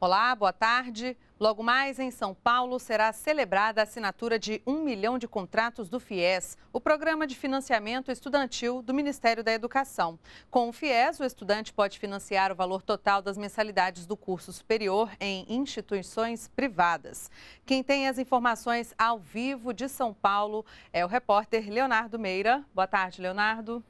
Olá, boa tarde. Logo mais em São Paulo será celebrada a assinatura de um milhão de contratos do FIES, o Programa de Financiamento Estudantil do Ministério da Educação. Com o FIES, o estudante pode financiar o valor total das mensalidades do curso superior em instituições privadas. Quem tem as informações ao vivo de São Paulo é o repórter Leonardo Meira. Boa tarde, Leonardo.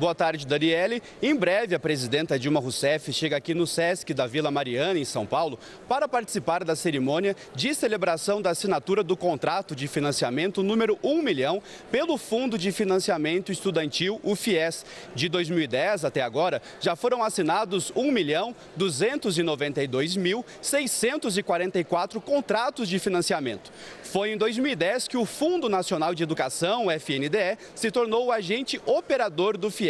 Boa tarde, Daniele. Em breve, a presidenta Dilma Rousseff chega aqui no SESC da Vila Mariana, em São Paulo, para participar da cerimônia de celebração da assinatura do contrato de financiamento número 1 milhão pelo Fundo de Financiamento Estudantil, o FIES. De 2010 até agora, já foram assinados 1 milhão 292 mil 644 contratos de financiamento. Foi em 2010 que o Fundo Nacional de Educação, FNDE, se tornou o agente operador do FIES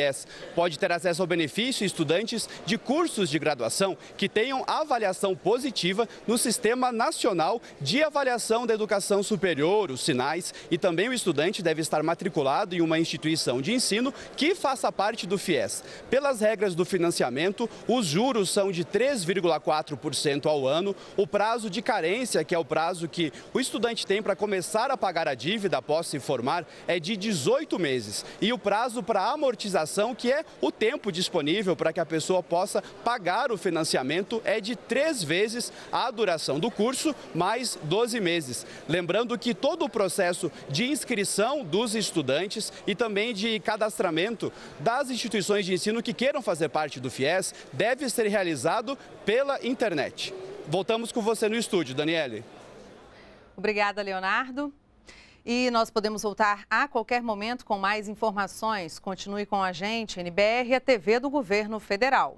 Pode ter acesso ao benefício estudantes de cursos de graduação que tenham avaliação positiva no Sistema Nacional de Avaliação da Educação Superior, os SINAIS, e também o estudante deve estar matriculado em uma instituição de ensino que faça parte do FIES. Pelas regras do financiamento, os juros são de 3,4% ao ano, o prazo de carência, que é o prazo que o estudante tem para começar a pagar a dívida após se formar, é de 18 meses, e o prazo para amortização amortização, que é o tempo disponível para que a pessoa possa pagar o financiamento, é de três vezes a duração do curso, mais 12 meses. Lembrando que todo o processo de inscrição dos estudantes e também de cadastramento das instituições de ensino que queiram fazer parte do FIES deve ser realizado pela internet. Voltamos com você no estúdio, Daniele. Obrigada, Leonardo. E nós podemos voltar a qualquer momento com mais informações. Continue com a gente, NBR, a TV do Governo Federal.